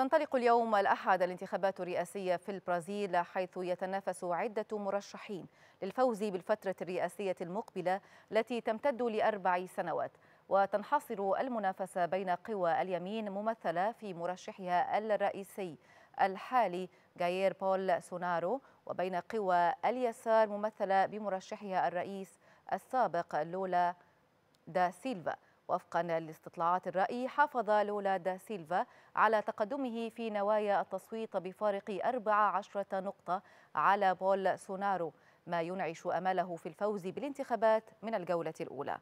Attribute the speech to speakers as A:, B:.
A: تنطلق اليوم الأحد الانتخابات الرئاسية في البرازيل حيث يتنافس عدة مرشحين للفوز بالفترة الرئاسية المقبلة التي تمتد لأربع سنوات وتنحصر المنافسة بين قوى اليمين ممثلة في مرشحها الرئيسي الحالي جاير بول سونارو وبين قوى اليسار ممثلة بمرشحها الرئيس السابق لولا دا سيلفا وفقا لاستطلاعات الرأي حافظ لولا دا سيلفا على تقدمه في نوايا التصويت بفارق 14 نقطة على بول سونارو ما ينعش أمله في الفوز بالانتخابات من الجولة الأولى